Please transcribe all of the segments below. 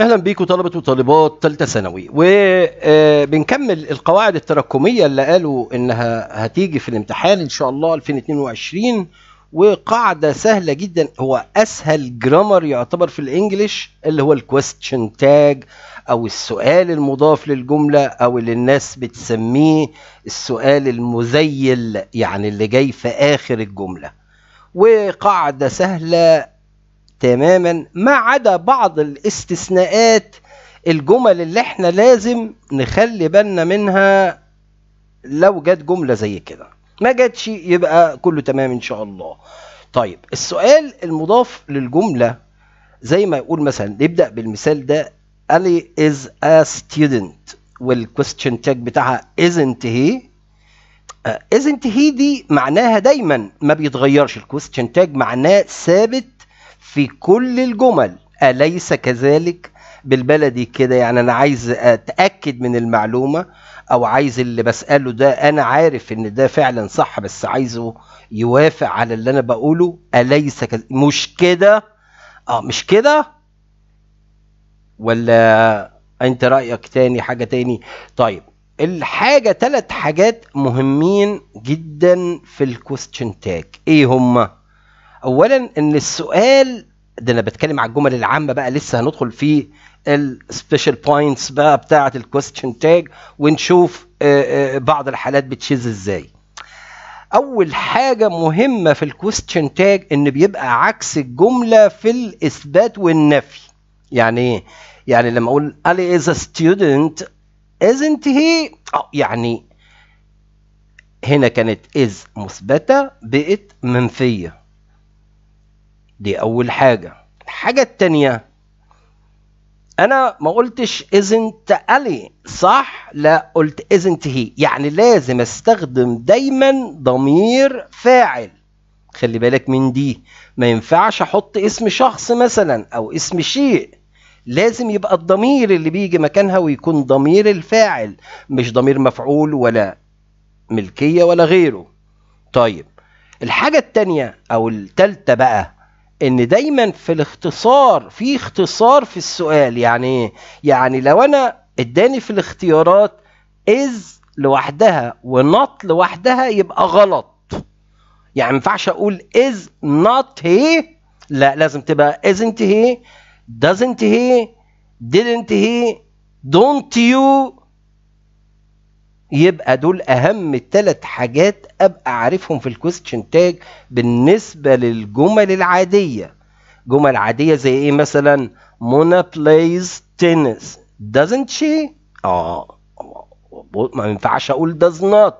اهلا بيكم طلبه وطالبات ثالثه ثانوي وبنكمل آه، القواعد التراكميه اللي قالوا انها هتيجي في الامتحان ان شاء الله 2022 وقاعده سهله جدا هو اسهل جرامر يعتبر في الانجليش اللي هو الكويستشن تاج او السؤال المضاف للجمله او اللي الناس بتسميه السؤال المزيل يعني اللي جاي في اخر الجمله وقاعده سهله تماما ما عدا بعض الاستثناءات الجمل اللي احنا لازم نخلي بالنا منها لو جت جملة زي كده ما جاتش يبقى كله تمام ان شاء الله طيب السؤال المضاف للجملة زي ما يقول مثلا نبدأ بالمثال ده Ali is a student والquestion tag بتاعها isn't he آه، isn't he دي معناها دايما ما بيتغيرش الكويستشن تاج معناه ثابت في كل الجمل أليس كذلك بالبلدي كده يعني أنا عايز أتأكد من المعلومة أو عايز اللي بسأله ده أنا عارف إن ده فعلا صح بس عايزه يوافق على اللي أنا بقوله أليس كذلك مش كده أه مش كده ولا أنت رأيك تاني حاجة تاني طيب الحاجة ثلاث حاجات مهمين جدا في الكوستشن تاج ايه هما؟ اولا ان السؤال ده انا بتكلم على الجمل العامه بقى لسه هندخل في السبيشال بوينتس بقى بتاعه الكويستشن تاج ونشوف آه، آه، بعض الحالات بتشيز ازاي اول حاجه مهمه في الكويستشن تاج ان بيبقى عكس الجمله في الاثبات والنفي يعني ايه يعني لما اقول الي از ستودنت isn't he آه، يعني هنا كانت از مثبته بقت منفيه دي أول حاجة الحاجة التانية أنا ما قلتش isn't ألي صح؟ لا قلت isn't هي يعني لازم أستخدم دايما ضمير فاعل خلي بالك من دي ما ينفعش أحط اسم شخص مثلا أو اسم شيء لازم يبقى الضمير اللي بيجي مكانها ويكون ضمير الفاعل مش ضمير مفعول ولا ملكية ولا غيره طيب الحاجة التانية أو التالتة بقى ان دايما في الاختصار في اختصار في السؤال يعني ايه يعني لو انا اداني في الاختيارات از لوحدها ونط لوحدها يبقى غلط يعني ما ينفعش اقول از نوت هي لا لازم تبقى isn't هي doesn't هي didn't he don't you يبقى دول اهم ثلاث حاجات ابقى عارفهم في الكويستشن تاج بالنسبه للجمل العاديه جمل عاديه زي ايه مثلا منى بلايز تنس doesn't she اه ما ينفعش اقول does not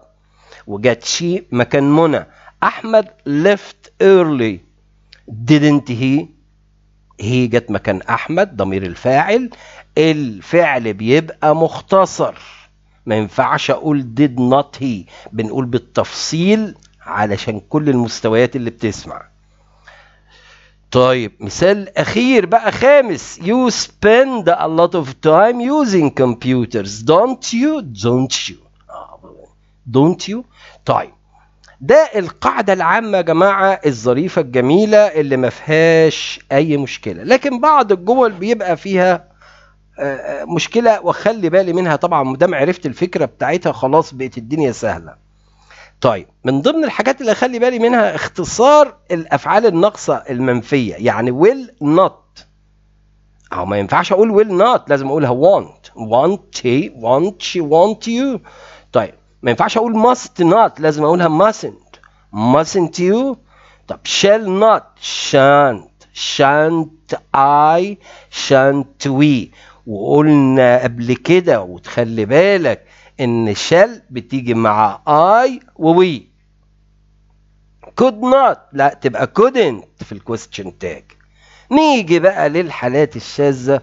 وجت شي مكان منى احمد left early didn't he هي جت مكان احمد ضمير الفاعل الفعل بيبقى مختصر ما ينفعش اقول did not he بنقول بالتفصيل علشان كل المستويات اللي بتسمع طيب مثال اخير بقى خامس you spend a lot of time using computers don't you don't you don't you طيب ده القاعدة العامة يا جماعة الظريفة الجميلة اللي ما فيهاش أي مشكلة، لكن بعض الجمل بيبقى فيها آه، آه، مشكله واخلي بالي منها طبعا ما دام عرفت الفكره بتاعتها خلاص بقت الدنيا سهله طيب من ضمن الحاجات اللي اخلي بالي منها اختصار الافعال الناقصه المنفيه يعني ويل نوت او ما ينفعش اقول ويل نوت لازم اقولها he want she want يو طيب ما ينفعش اقول ماست نوت لازم اقولها mustn't mustn't you طب shall not shan't shan't I shan't we وقلنا قبل كده وتخلي بالك ان شال بتيجي مع اي ووي could not لا تبقى couldn't في الكويستشن تاج نيجي بقى للحالات الشاذة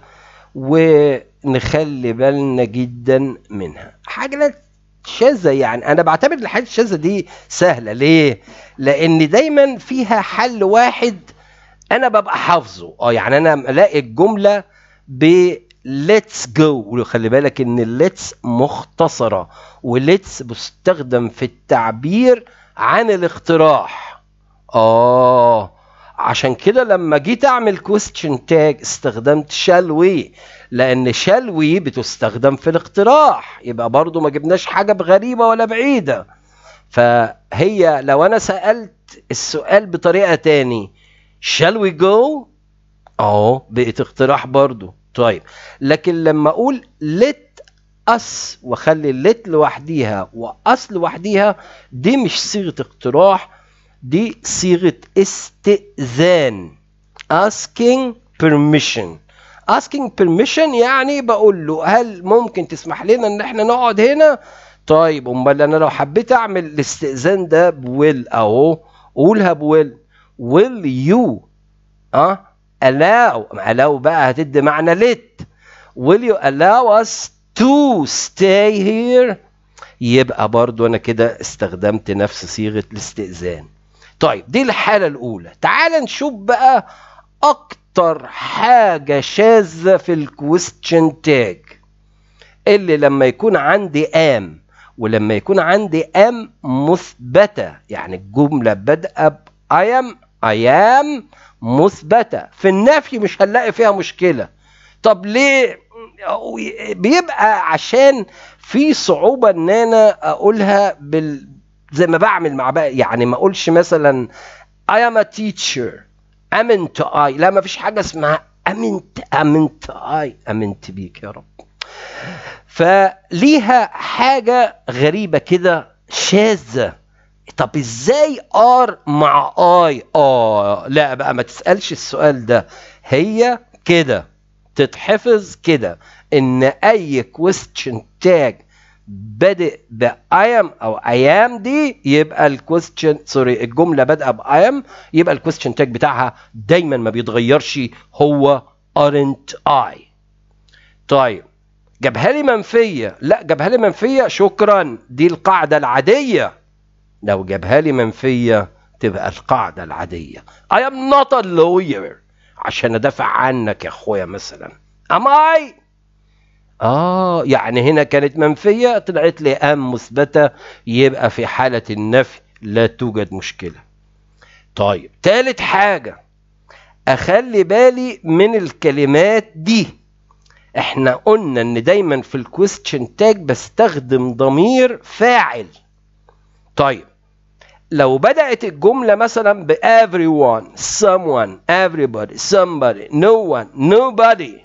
ونخلي بالنا جدا منها حاجات شاذة يعني أنا بعتبر الحالات الشاذة دي سهلة ليه؟ لأن دايما فيها حل واحد أنا ببقى حافظه أه يعني أنا ألاقي الجملة ب ليتس جو خلي بالك ان الليتس مختصره وليتس بتستخدم في التعبير عن الاقتراح اه عشان كده لما جيت اعمل كويستشن تاج استخدمت شال وي لان شال وي بتستخدم في الاقتراح يبقى برضو ما جبناش حاجه بغريبه ولا بعيده فهي لو انا سالت السؤال بطريقه تاني شال وي جو اهو بقت اقتراح برضو طيب لكن لما اقول let us واخلي let لوحديها واس لوحديها دي مش صيغه اقتراح دي صيغه استئذان asking permission asking permission يعني بقول له هل ممكن تسمح لنا ان احنا نقعد هنا طيب امال انا لو حبيت اعمل الاستئذان ده بويل اهو قولها بويل will you اه allow مع لو بقى هتدي معنى let will you allow us to stay here يبقى برضو انا كده استخدمت نفس صيغه الاستئذان طيب دي الحاله الاولى تعال نشوف بقى اكتر حاجه شاذه في الكويستشن تاج اللي لما يكون عندي ام ولما يكون عندي ام مثبته يعني الجمله بادئه ب I am I am مثبتة في النفي مش هنلاقي فيها مشكلة طب ليه بيبقى عشان في صعوبة ان انا اقولها بال... زي ما بعمل مع بقى يعني ما اقولش مثلا I am a teacher امنت I لا ما فيش حاجة اسمها امنت امنت I امنت بيك يا رب فليها حاجة غريبة كده شاذة طب ازاي ار مع اي اه لا بقى ما تسالش السؤال ده هي كده تتحفظ كده ان اي كويستشن تاج بادئ ب اي ام او اي ام دي يبقى الكويستشن سوري الجمله بادئه ب I يبقى الكويستشن تاج بتاعها دايما ما بيتغيرش هو ارنت اي طيب جابها لي منفيه لا جابها لي منفيه شكرا دي القاعده العاديه لو جابها لي منفية تبقى القاعدة العادية I am not a lawyer عشان أدافع عنك يا أخويا مثلا Am I؟ آه يعني هنا كانت منفية طلعت لي أم مثبتة يبقى في حالة النفي لا توجد مشكلة طيب تالت حاجة أخلي بالي من الكلمات دي احنا قلنا ان دايما في الكويستشن تاج بستخدم ضمير فاعل طيب لو بدأت الجملة مثلا ب everyone, someone, everybody, somebody, no one, nobody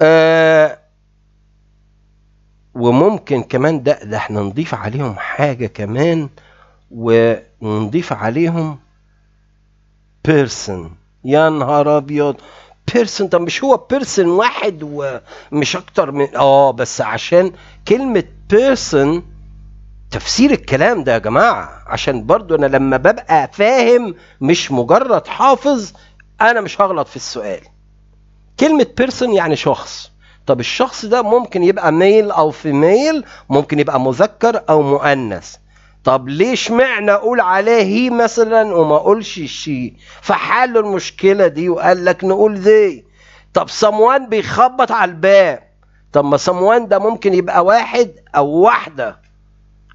آه وممكن كمان ده ده احنا نضيف عليهم حاجة كمان ونضيف عليهم person يا نهار ابيض بيرسون طب مش هو بيرسون واحد ومش اكتر من اه بس عشان كلمة بيرسون تفسير الكلام ده يا جماعة عشان برضو أنا لما ببقى فاهم مش مجرد حافظ أنا مش هغلط في السؤال كلمة person يعني شخص طب الشخص ده ممكن يبقى ميل أو فيميل ممكن يبقى مذكر أو مؤنث طب ليه اشمعنى اقول عليه هي مثلا وما اقولش شي فحلوا المشكله دي وقال لك نقول ذي طب سموان بيخبط على الباب طب ما سموان ده ممكن يبقى واحد او واحده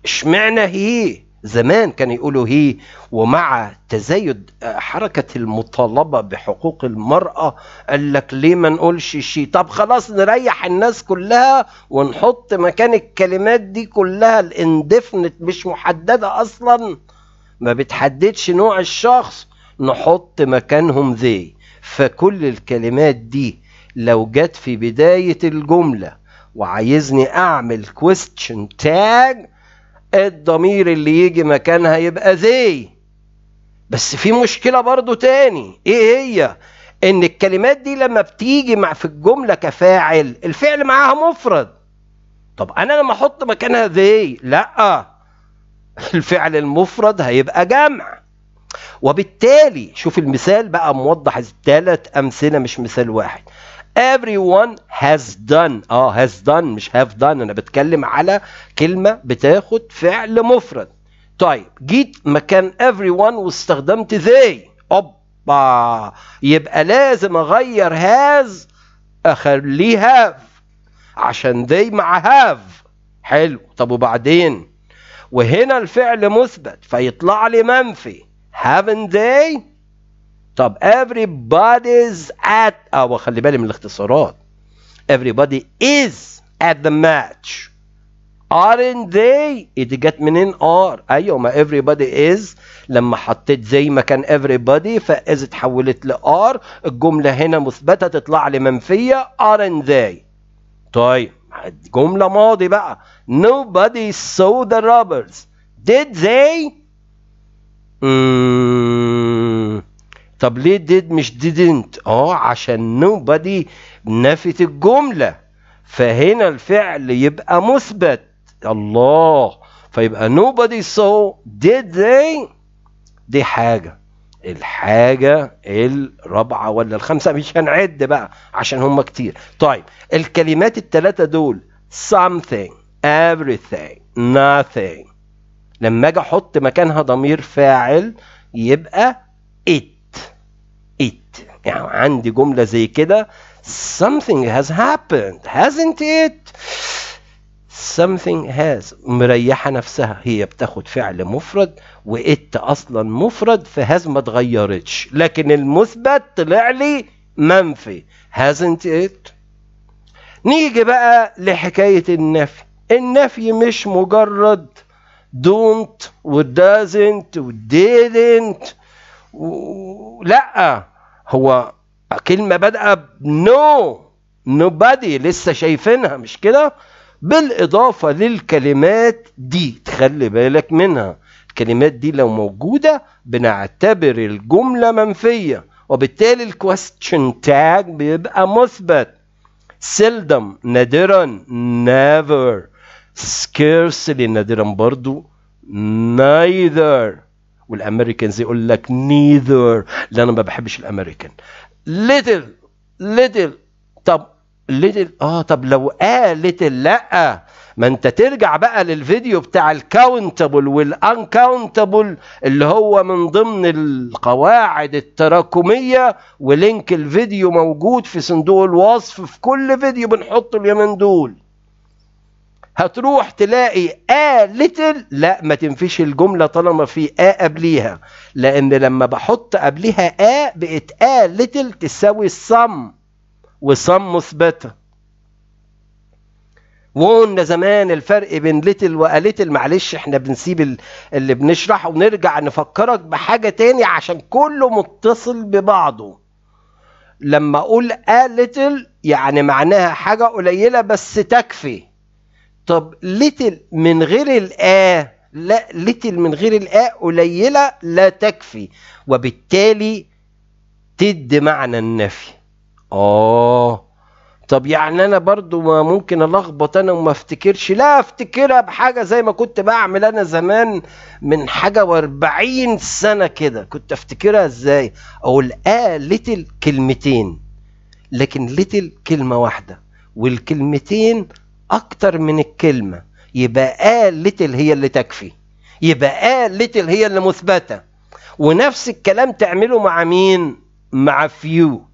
اشمعنى هي زمان كان يقولوا هي ومع تزايد آه، حركة المطالبة بحقوق المرأة قال لك ليه ما نقولش شي طب خلاص نريح الناس كلها ونحط مكان الكلمات دي كلها الاندفنت مش محددة أصلا ما بتحددش نوع الشخص نحط مكانهم ذي فكل الكلمات دي لو جت في بداية الجملة وعايزني أعمل question tag الضمير اللي يجي مكانها يبقى ذي بس في مشكلة برضو تاني ايه هي ان الكلمات دي لما بتيجي مع في الجملة كفاعل الفعل معاها مفرد طب انا لما احط مكانها ذي لا الفعل المفرد هيبقى جمع وبالتالي شوف المثال بقى موضح ثلاث امثله مش مثال واحد everyone has done اه has done مش have done انا بتكلم على كلمه بتاخد فعل مفرد طيب جيت مكان everyone واستخدمت they اوبا يبقى لازم اغير has اخليه have عشان they مع have حلو طب وبعدين وهنا الفعل مثبت فيطلع لي منفي haven't they طب everybody's at أو خلي بالي من الاختصارات everybody is at the match aren't they دي جت منين are ايوه ما everybody is لما حطيت زي ما كان everybody فاذا اتحولت ل are الجمله هنا مثبته تطلع لي منفيه aren't they طيب جمله ماضي بقى nobody saw the robbers did they mm -hmm. طب ليه did مش didn't اه عشان nobody نفت الجملة فهنا الفعل يبقى مثبت الله فيبقى nobody saw did they دي حاجة الحاجة الرابعة ولا الخامسة مش هنعد بقى عشان هم كتير طيب الكلمات التلاتة دول something everything nothing لما اجي احط مكانها ضمير فاعل يبقى it يعني عندي جملة زي كده something has happened hasn't it something has مريحة نفسها هي بتاخد فعل مفرد وإت أصلا مفرد فهاز ما اتغيرتش لكن المثبت طلع لي منفي hasn't it نيجي بقى لحكاية النفي النفي مش مجرد don't و doesn't و didn't و... لا هو كلمة بادئة نو نو بادي لسه شايفينها مش كده بالإضافة للكلمات دي تخلي بالك منها الكلمات دي لو موجودة بنعتبر الجملة منفية وبالتالي الكويستشن تاج بيبقى مثبت seldom نادرا never scarcely نادرا برضو neither والامريكانز يقول لك نيذر لا انا ما بحبش الامريكان ليتل ليتل طب ليتل اه طب لو قال آه، ليتل لا ما انت ترجع بقى للفيديو بتاع الكاونتبل والانكاونتبل اللي هو من ضمن القواعد التراكميه ولينك الفيديو موجود في صندوق الوصف في كل فيديو بنحطه اليومين دول هتروح تلاقي آ ليتل لا ما تنفيش الجملة طالما في آ قبليها لأن لما بحط قبليها آ بقت آ ليتل تساوي صم وصم مثبتة وقلنا زمان الفرق بين ليتل وأليتل معلش احنا بنسيب اللي بنشرح ونرجع نفكرك بحاجة تاني عشان كله متصل ببعضه لما اقول قالتل يعني معناها حاجة قليلة بس تكفي طب لتل من غير الآ لا لتل من غير الآ قليلة لا تكفي وبالتالي تد معنى النفي آه طب يعني انا برضو ما ممكن الخبط انا وما افتكرش لا افتكرها بحاجه زي ما كنت بعمل انا زمان من حاجه و40 سنه كده كنت افتكرها ازاي اقول اه لتل كلمتين لكن لتل كلمه واحده والكلمتين اكتر من الكلمه يبقى لتل هي اللي تكفي يبقى لتل هي اللي مثبته ونفس الكلام تعمله مع مين مع فيو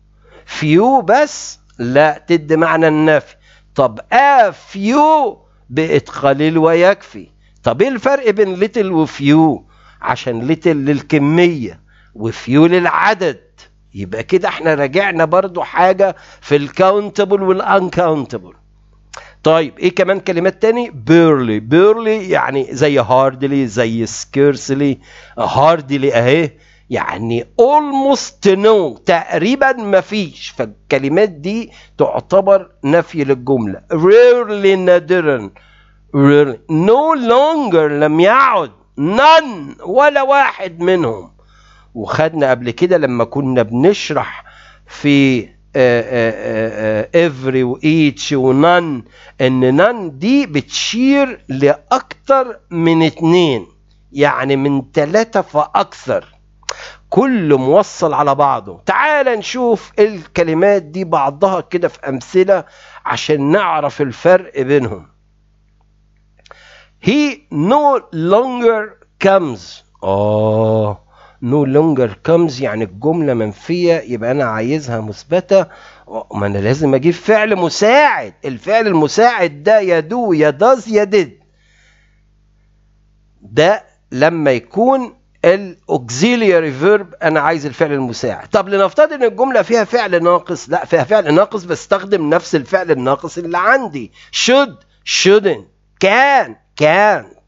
فيو بس لا تدي معنى النفي طب افيو بقت قليل ويكفي طب ايه الفرق بين ليتل وفيو عشان ليتل للكميه وفيو للعدد يبقى كده احنا راجعنا برضو حاجه في الكاونتبل والانكاونتبل طيب ايه كمان كلمات تاني بيرلي بيرلي يعني زي هاردلي زي سكيرسلي هاردلي اهي يعني almost no تقريبا ما فيش فالكلمات دي تعتبر نفي للجملة rarely نادرا rarely. no longer لم يعد none ولا واحد منهم وخدنا قبل كده لما كنا بنشرح في افري وايتش ونن ان نان دي بتشير لاكثر من اتنين يعني من ثلاثه فاكثر كل موصل على بعضه تعال نشوف الكلمات دي بعضها كده في امثله عشان نعرف الفرق بينهم he no longer comes اه نو لونجر كمز يعني الجملة منفية يبقى أنا عايزها مثبتة ما أنا لازم أجيب فعل مساعد الفعل المساعد ده يا يا دو داز يا ديد ده لما يكون الاوكسيلياري فيرب انا عايز الفعل المساعد طب لنفترض ان الجمله فيها فعل ناقص لا فيها فعل ناقص بستخدم نفس الفعل الناقص اللي عندي should shouldn't can can't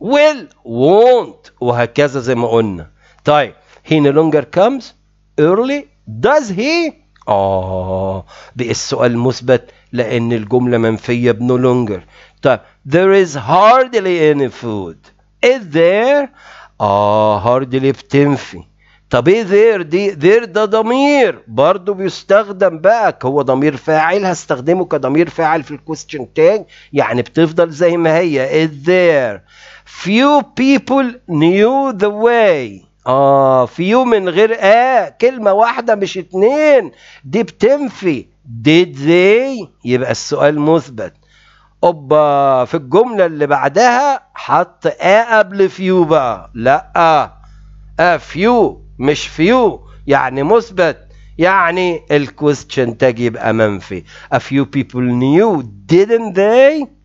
will won't وهكذا زي ما قلنا طيب he no longer comes early does he آه بقى السؤال مثبت لأن الجملة منفية بنو لونجر طيب there is hardly any food is there آه hardly بتنفي طب ايه there دي there ده ضمير برضه بيستخدم بقى هو ضمير فاعل هستخدمه كضمير فاعل في الكويستشن تاج يعني بتفضل زي ما هي is there few people knew the way اه few من غير اه كلمة واحدة مش اتنين دي بتنفي did they يبقى السؤال مثبت اوبا في الجملة اللي بعدها حط اه قبل فيو بقى لا اه فيو مش فيو يعني مثبت يعني الكويستشن تجيب يبقى منفي a few people knew didn't they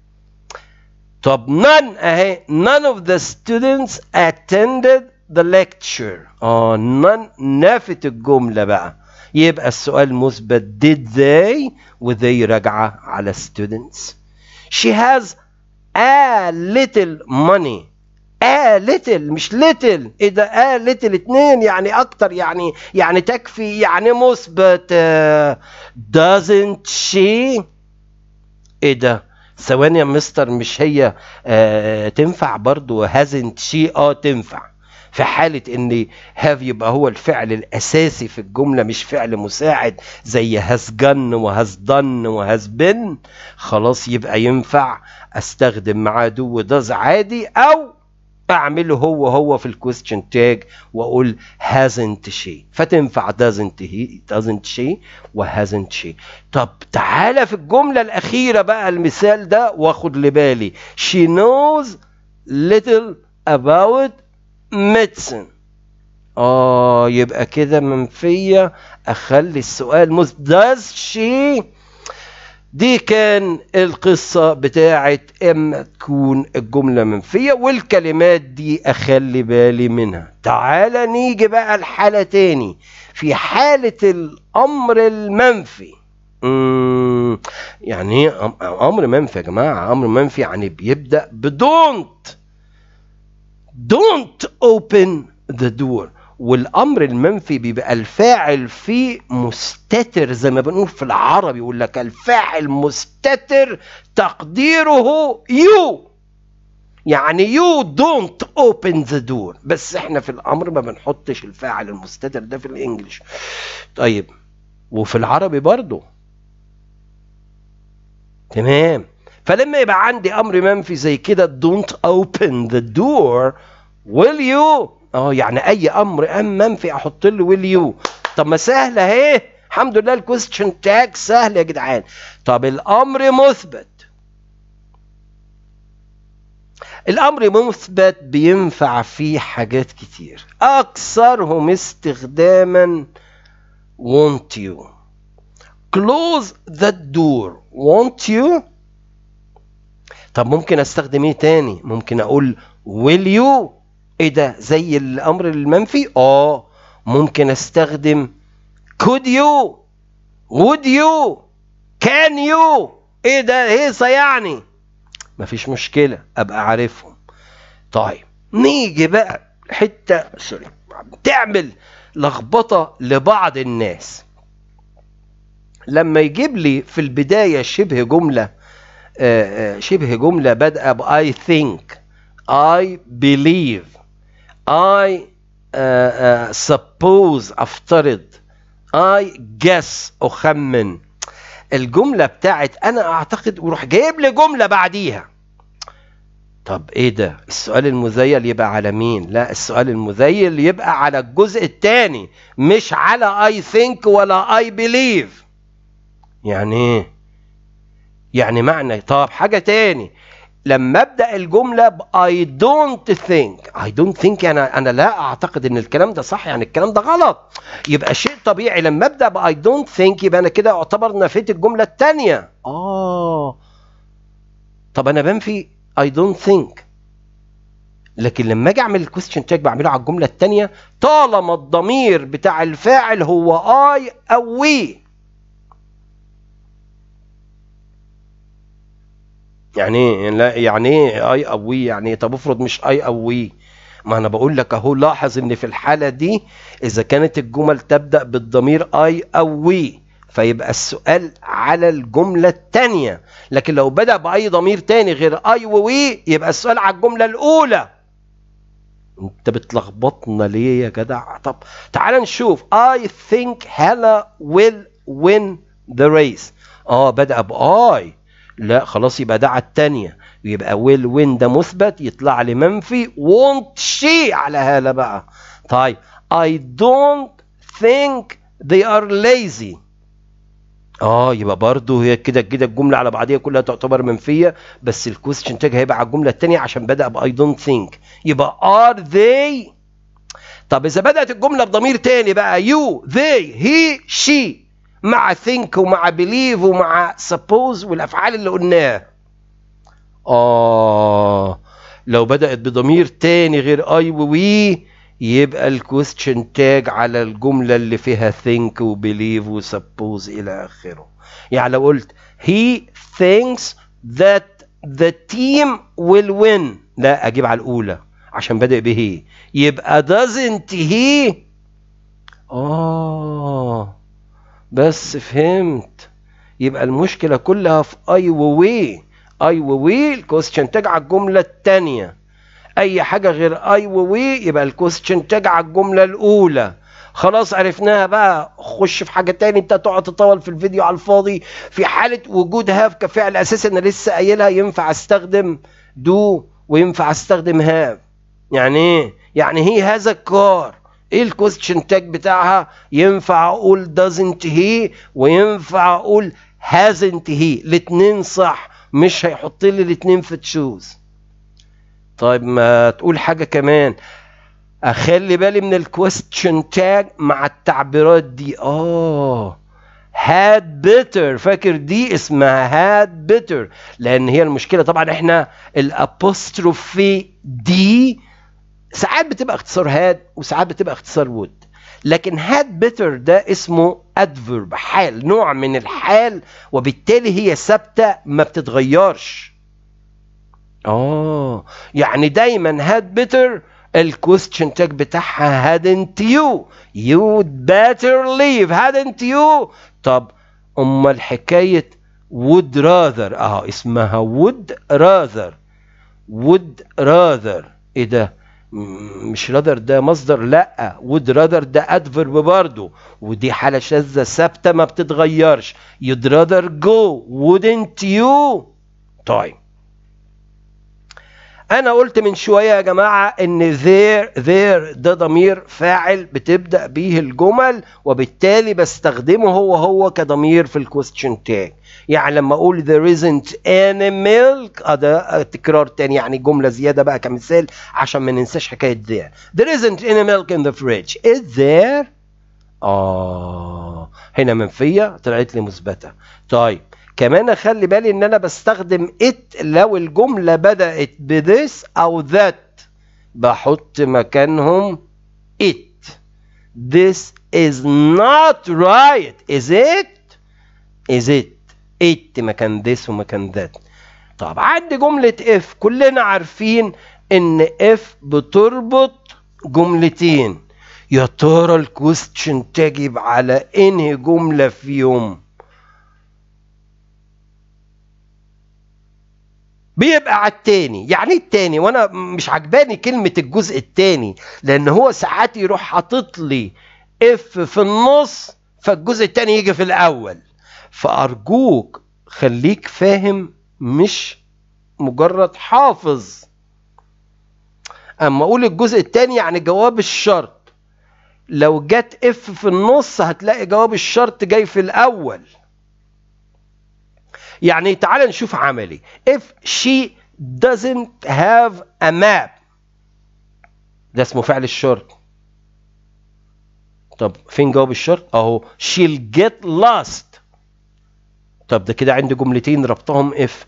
طب none اهي none of the students attended the lecture اه none نفت الجملة بقى يبقى السؤال مثبت did they وذي راجعة على students she has a little money a little مش little ايه ده a little اتنين يعني اكتر يعني يعني تكفي يعني مثبت uh, doesn't she ايه ده ثواني يا مستر مش هي آه, آه، تنفع برضو هازنت شي اه تنفع في حالة ان هاف يبقى هو الفعل الاساسي في الجملة مش فعل مساعد زي هاز جن وهاز دن وهاز بن خلاص يبقى ينفع استخدم معاه دو داز عادي او اعمله هو هو في الكويستشن تاج واقول hasn't she فتنفع doesn't he doesn't she و hasn't she طب تعالى في الجملة الأخيرة بقى المثال ده واخد لبالي she knows little about medicine اه يبقى كده منفية اخلي السؤال does she دي كان القصة بتاعة اما تكون الجملة منفية والكلمات دي اخلي بالي منها تعال نيجي بقى الحالة تاني في حالة الامر المنفي يعني ايه امر منفي يا جماعة امر منفي يعني بيبدأ بدونت دونت open the door والامر المنفي بيبقى الفاعل فيه مستتر زي ما بنقول في العربي يقول لك الفاعل مستتر تقديره يو يعني يو دونت اوبن ذا دور بس احنا في الامر ما بنحطش الفاعل المستتر ده في الانجليش طيب وفي العربي برضه تمام فلما يبقى عندي امر منفي زي كده دونت اوبن ذا دور will you اه يعني اي امر ام منفي احط له ويل يو طب ما سهله اهي الحمد لله الكويستشن تاج سهل يا جدعان طب الامر مثبت الامر مثبت بينفع فيه حاجات كتير اكثرهم استخداما want you close the door want you طب ممكن استخدم ايه تاني ممكن اقول will you ايه ده زي الامر المنفي اه ممكن استخدم could you would you can you ايه ده ايه سيعني مفيش مشكله ابقى عارفهم طيب نيجي بقى حته سوري تعمل لخبطه لبعض الناس لما يجيب لي في البدايه شبه جمله آه، آه، شبه جمله بادئه باي ثينك اي بيليف I uh, uh, suppose أفترض I guess أخمن الجملة بتاعت أنا أعتقد وروح جايب لي جملة بعديها طب إيه ده السؤال المذيل يبقى على مين لا السؤال المذيل يبقى على الجزء الثاني مش على I think ولا I believe يعني ايه يعني معنى طب حاجة تاني لما ابدا الجمله ب I don't think I don't think انا يعني انا لا اعتقد ان الكلام ده صح يعني الكلام ده غلط يبقى شيء طبيعي لما ابدا ب I don't think يبقى انا كده اعتبر نفيت الجمله الثانيه اه طب انا بنفي I don't think لكن لما اجي اعمل الكويستشن تاج بعمله على الجمله الثانيه طالما الضمير بتاع الفاعل هو اي او وي يعني لا يعني ايه اي او وي يعني طب افرض مش اي او وي ما انا بقول لك اهو لاحظ ان في الحاله دي اذا كانت الجمل تبدا بالضمير اي او وي فيبقى السؤال على الجمله الثانيه لكن لو بدا باي ضمير ثاني غير اي وي يبقى السؤال على الجمله الاولى انت بتلخبطنا ليه يا جدع طب تعال نشوف اي ثينك هلا ويل وين ذا ريس اه بدأ بآي لا خلاص يبقى ده على الثانيه يبقى ويل وين ده مثبت يطلع لي منفي وونت شي على هالة بقى طيب I don't think they are lazy اه يبقى برضه هي كده كده الجمله على بعضيها كلها تعتبر منفيه بس الكويستشن تاج هيبقى على الجمله الثانيه عشان بدا باي دونت ثينك يبقى ار ذي طب اذا بدات الجمله بضمير تاني بقى يو ذي هي شي مع think ومع believe ومع suppose والافعال اللي قلناها اه لو بدات بضمير تاني غير اي وي يبقى الكويستشن تاج على الجمله اللي فيها think وبليف وسبوز الى اخره يعني لو قلت he thinks that the team will win لا اجيب على الاولى عشان بادئ به يبقى doesn't he اه بس فهمت يبقى المشكله كلها في اي ووي اي ووي الكوستشن تجع الجمله الثانيه اي حاجه غير اي ووي يبقى الكوستشن تجع الجمله الاولى خلاص عرفناها بقى خش في حاجه تاني انت تقعد تطول في الفيديو على الفاضي في حاله وجود هاف كفعل اساسي انا لسه قايلها ينفع استخدم دو وينفع استخدم هاف يعني ايه يعني هي هذا الكار ايه الكويستشن تاج بتاعها ينفع اقول doesn't he وينفع اقول hasn't he الاثنين صح مش هيحط لي الاثنين في تشوز طيب ما تقول حاجه كمان اخلي بالي من الكويستشن تاج مع التعبيرات دي اه هاد بيتر فاكر دي اسمها هاد بيتر لان هي المشكله طبعا احنا الابوستروفي دي ساعات بتبقى اختصار هاد وساعات بتبقى اختصار وود لكن هاد بيتر ده اسمه ادفرب حال نوع من الحال وبالتالي هي ثابته ما بتتغيرش اه يعني دايما هاد بيتر الكويستشن تاج بتاعها hadn't you you'd better leave hadn't you طب امال حكايه would rather اه اسمها would rather would rather ايه ده مش رادر ده مصدر لا وود رادر ده ادفرب برضه ودي حاله شاذه ثابته ما بتتغيرش يود رادر جو ودنت يو طيب انا قلت من شويه يا جماعه ان ذير ذير ده ضمير فاعل بتبدا بيه الجمل وبالتالي بستخدمه هو هو كضمير في الكويستشن تاج يعني لما اقول there isn't any milk آه ده تكرار تاني يعني جمله زياده بقى كمثال عشان ما ننساش حكايه there there isn't any milk in the fridge is there اه هنا منفيه طلعت لي مثبته طيب كمان اخلي بالي ان انا بستخدم it لو الجمله بدات this او that بحط مكانهم it this is not right is it is it ات مكان ذس ومكان ذات طب عد جملة اف كلنا عارفين ان اف بتربط جملتين يا ترى الكوستشن تجب على انهي جملة فيهم بيبقى على التاني يعني إيه التاني وانا مش عجباني كلمة الجزء التاني لان هو ساعات يروح حاطط لي اف في النص فالجزء التاني يجي في الاول فأرجوك خليك فاهم مش مجرد حافظ اما اقول الجزء الثاني يعني جواب الشرط لو جت اف في النص هتلاقي جواب الشرط جاي في الاول يعني تعال نشوف عملي if she doesn't have a map ده اسمه فعل الشرط طب فين جواب الشرط اهو she'll get lost طب ده كده عندي جملتين ربطهم اف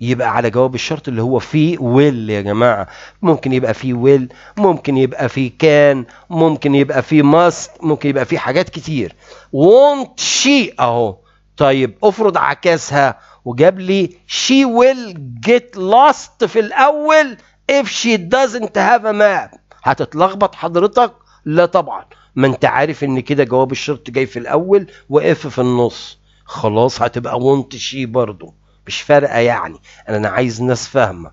يبقى على جواب الشرط اللي هو في ويل يا جماعه ممكن يبقى في ويل ممكن يبقى في كان ممكن يبقى في ماست ممكن يبقى في حاجات كتير وونت شي اهو طيب افرض عكسها وجاب لي شي ويل جيت لاست في الاول اف شي دازنت هاف ا ماب هتتلخبط حضرتك لا طبعا ما انت عارف ان كده جواب الشرط جاي في الاول واف في النص خلاص هتبقى وانت شي برضه مش فارقه يعني انا عايز ناس فاهمه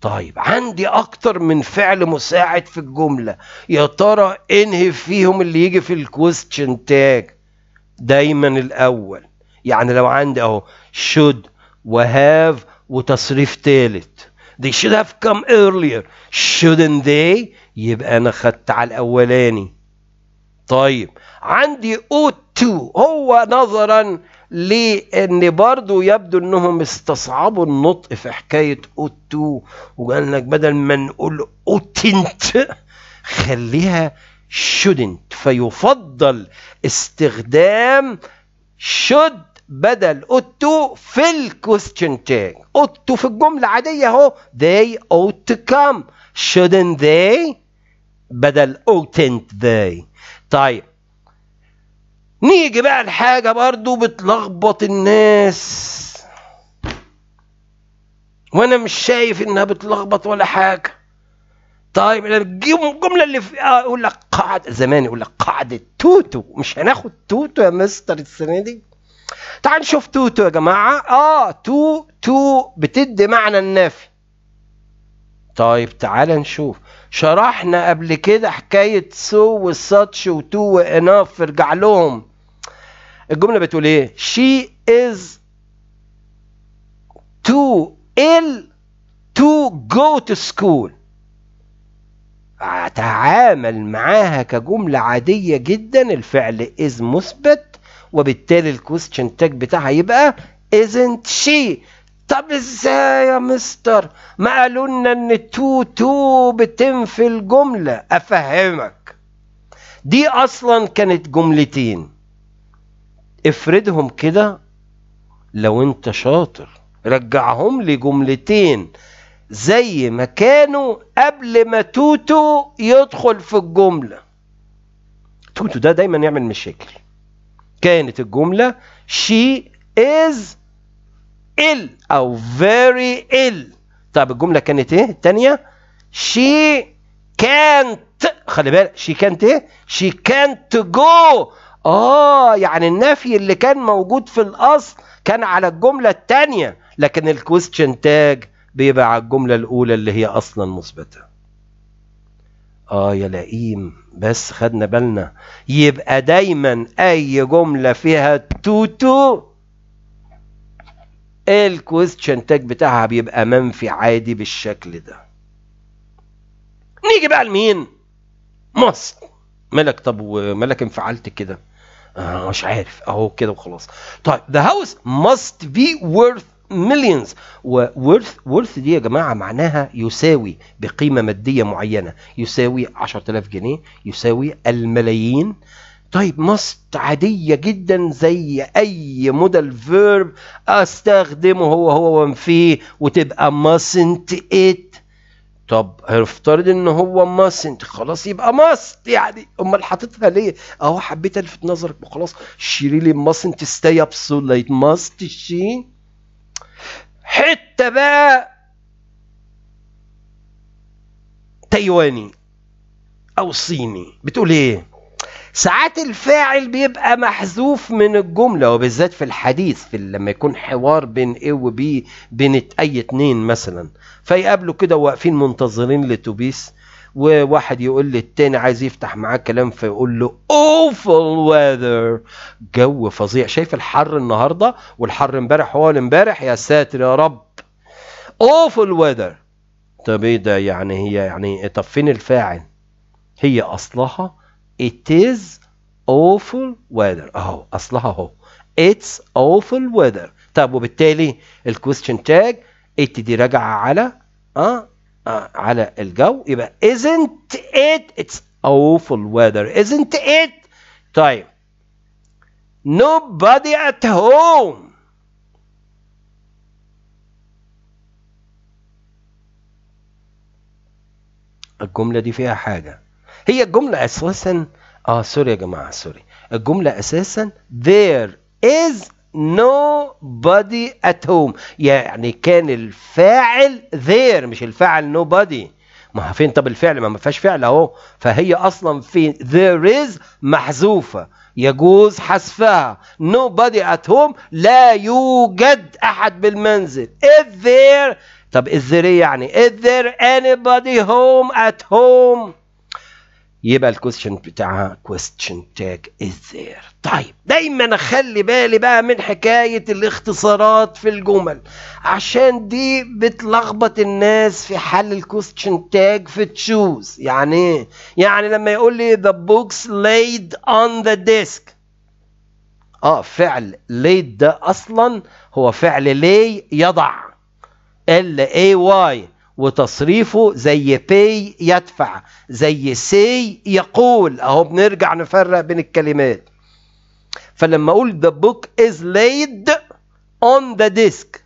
طيب عندي اكتر من فعل مساعد في الجمله يا ترى انهي فيهم اللي يجي في الكويستشن تاج دايما الاول يعني لو عندي اهو should وهاف وتصريف تالت they should have come earlier shouldn't they يبقى انا خدت على الاولاني طيب عندي ought to هو نظرا لان برضو يبدو انهم استصعبوا النطق في حكايه اوتو وقال لك بدل ما نقول اوتنت خليها شودنت فيفضل استخدام شود بدل اوتو في الكوستشن تاج اوتو في الجمله عاديه اهو they ought to come shouldn't they بدل اوتنت they طيب نيجي بقى لحاجة برضو بتلخبط الناس وانا مش شايف انها بتلخبط ولا حاجة طيب الجملة اللي في آه يقول لك قاعده زمان يقول لك قاعدة توتو مش هناخد توتو يا مستر السنة دي تعال نشوف توتو يا جماعة اه تو تو بتدي معنى النافي طيب تعال نشوف شرحنا قبل كده حكاية سو والساتش وتو واناف ارجع لهم الجملة بتقول ايه she is too ill to go to school اتعامل معاها كجملة عادية جدا الفعل is مثبت وبالتالي الكويستشن تاج بتاعها يبقى isn't she طب ازاي يا مستر ما قالوا لنا ان تو تو بتنفي الجملة افهمك دي اصلا كانت جملتين افردهم كده لو انت شاطر رجعهم لي جملتين زي ما كانوا قبل ما توتو يدخل في الجملة توتو ده دايما يعمل مشاكل كانت الجملة she is ill أو very ill طيب الجملة كانت إيه الثانية she can't خلي بالك she can't إيه she can't go آه يعني النفي اللي كان موجود في الأصل كان على الجملة الثانية لكن الكويستشن تاج بيبقى على الجملة الأولى اللي هي أصلا مثبتة آه يا لئيم بس خدنا بالنا يبقى دايما أي جملة فيها تو تو الكويستشن تاج بتاعها بيبقى منفي عادي بالشكل ده نيجي بقى لمين ماست مالك طب ومالك انفعلت كده آه مش عارف اهو كده وخلاص طيب the house must be worth مليونز worth, ورث دي يا جماعه معناها يساوي بقيمه ماديه معينه يساوي 10000 جنيه يساوي الملايين طيب ماست عادية جدا زي أي موديل فيرب أستخدمه هو هو وان فيه وتبقى mustn't إت طب هنفترض ان هو ماسنت خلاص يبقى ماست يعني امال حاططها ليه اهو حبيت الفت نظرك وخلاص شيري لي ماسنت ستاي أبسوليت ماست شي حتة بقى تايواني او صيني بتقول ايه ساعات الفاعل بيبقى محذوف من الجملة وبالذات في الحديث في لما يكون حوار بين ايه وبي بين اي اتنين مثلا فيقابلوا كده واقفين منتظرين لتوبيس وواحد يقول للتاني عايز يفتح معاه كلام فيقول له اوفل ويذر جو فظيع شايف الحر النهارده والحر امبارح هو امبارح يا ساتر يا رب اوفل ويذر طب ايه ده يعني هي يعني طب فين الفاعل هي اصلها It is awful weather اهو اصلها اهو It's awful weather طب وبالتالي الكويستشن تاج it دي راجعه على اه, آه على الجو يبقى isn't it it's awful weather isn't it طيب nobody at home الجملة دي فيها حاجة هي الجملة أساسا آه سوري يا جماعة سوري الجملة أساسا there is nobody at home يعني كان الفاعل there مش الفاعل nobody ما فين طب الفعل ما ما فيهاش فعل اهو فهي اصلا في there is محذوفه يجوز حذفها nobody at home لا يوجد احد بالمنزل is there طب is there إيه يعني is there anybody home at home يبقى الكويستشن بتاعها كويستشن تاج از ذير طيب دايما اخلي بالي بقى من حكايه الاختصارات في الجمل عشان دي بتلخبط الناس في حل الكويستشن تاج في تشوز يعني ايه يعني لما يقول لي the books laid on the desk اه فعل laid ده اصلا هو فعل لي يضع ال اي واي وتصريفه زي بي يدفع زي سي يقول اهو بنرجع نفرق بين الكلمات فلما اقول the book is laid on the disk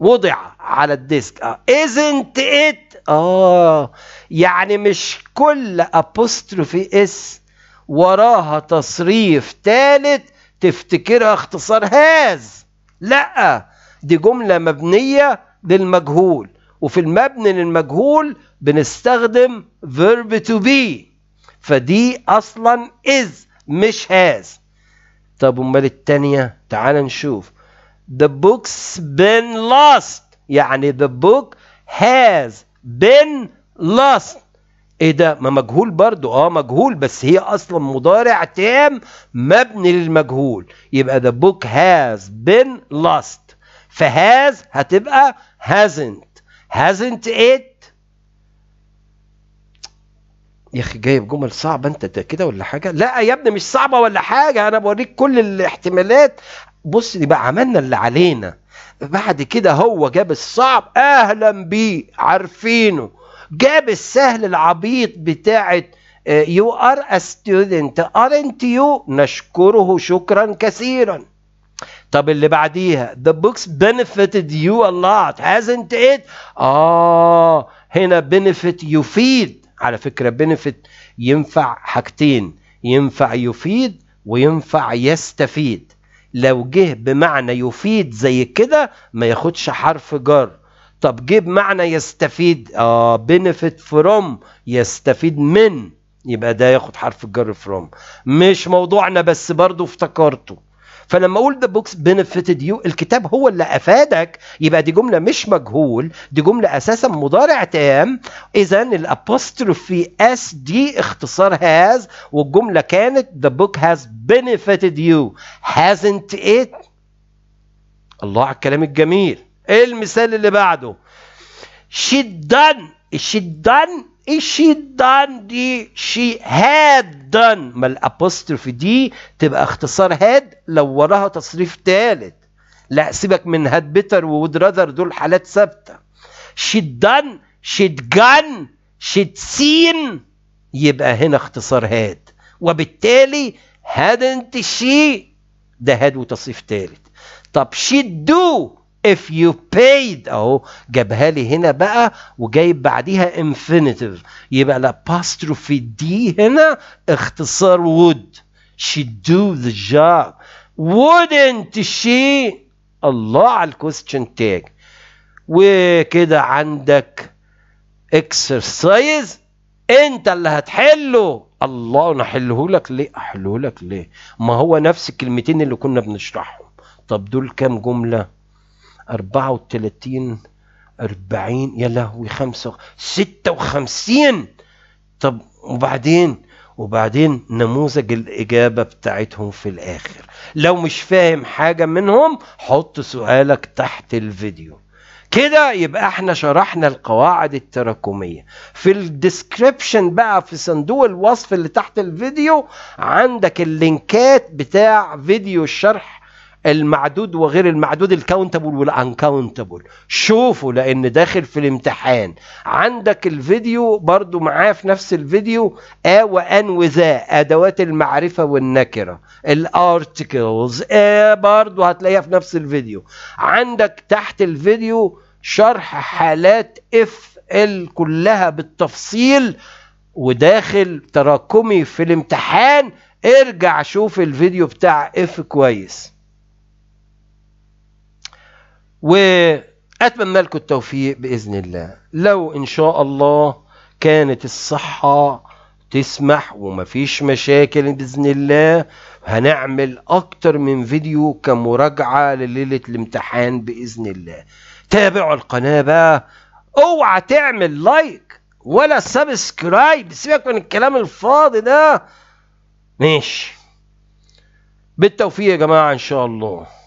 وضع على الديسك اه isn't it اه يعني مش كل ابوستروفي اس وراها تصريف ثالث تفتكرها اختصار هاز لا دي جمله مبنيه للمجهول وفي المبني للمجهول بنستخدم verb to be فدي اصلا is مش has طب امال التانية تعال نشوف the book's been lost يعني the book has been lost ايه ده ما مجهول برضو اه مجهول بس هي اصلا مضارع تام مبني للمجهول يبقى the book has been lost فهاز هتبقى hasn't hasn't it يا اخي جايب جمل صعبه انت كده ولا حاجه لا يا ابني مش صعبه ولا حاجه انا بوريك كل الاحتمالات بص يبقى عملنا اللي علينا بعد كده هو جاب الصعب اهلا بيه عارفينه جاب السهل العبيط بتاعه يو ار ا ستودنت ارنت يو نشكره شكرا كثيرا طب اللي بعديها the books benefited you a lot hasn't it اه هنا benefit يفيد على فكرة benefit ينفع حاجتين ينفع يفيد وينفع يستفيد لو جه بمعنى يفيد زي كده ما ياخدش حرف جر طب جه بمعنى يستفيد اه benefit from يستفيد من يبقى ده ياخد حرف الجر from مش موضوعنا بس برضه افتكرته فلما اقول ذا بوكس بنفيتد يو الكتاب هو اللي افادك يبقى دي جمله مش مجهول دي جمله اساسا مضارع تام اذا الابوستروفي اس دي اختصار هاز والجمله كانت ذا بوك هاز بنفيتد يو hasn't it الله على الكلام الجميل ايه المثال اللي بعده she done she done Is she done دي she had done ما الابوستروفي دي تبقى اختصار had لو وراها تصريف ثالث لا سيبك من هاد بيتر وود راذر دول حالات ثابته she done she gone she seen يبقى هنا اختصار had وبالتالي hadn't she ده had وتصريف ثالث طب she do if you paid اهو جابها لي هنا بقى وجايب بعديها infinitive يبقى الاباستروفي دي هنا اختصار would she do the job wouldn't she الله على الكويستشن تاج وكده عندك اكسرسايز انت اللي هتحله الله نحله لك ليه احله لك ليه ما هو نفس الكلمتين اللي كنا بنشرحهم طب دول كام جمله 34 40 يا لهوي 56 طب وبعدين وبعدين نموذج الإجابة بتاعتهم في الآخر لو مش فاهم حاجة منهم حط سؤالك تحت الفيديو كده يبقى احنا شرحنا القواعد التراكمية في الديسكريبشن بقى في صندوق الوصف اللي تحت الفيديو عندك اللينكات بتاع فيديو الشرح المعدود وغير المعدود الكاونتبل والانكاونتبل شوفوا لان داخل في الامتحان عندك الفيديو برضو معاه في نفس الفيديو ا وان وذا ادوات المعرفه والنكره الارتكلز ا برضو هتلاقيها في نفس الفيديو عندك تحت الفيديو شرح حالات اف ال كلها بالتفصيل وداخل تراكمي في الامتحان ارجع شوف الفيديو بتاع اف كويس وأتمنى لكم التوفيق بإذن الله لو إن شاء الله كانت الصحة تسمح ومفيش مشاكل بإذن الله هنعمل أكتر من فيديو كمراجعة لليلة الامتحان بإذن الله تابعوا القناة بقى اوعى تعمل لايك ولا سبسكرايب سيبك من الكلام الفاضي ده ماشي بالتوفيق يا جماعة إن شاء الله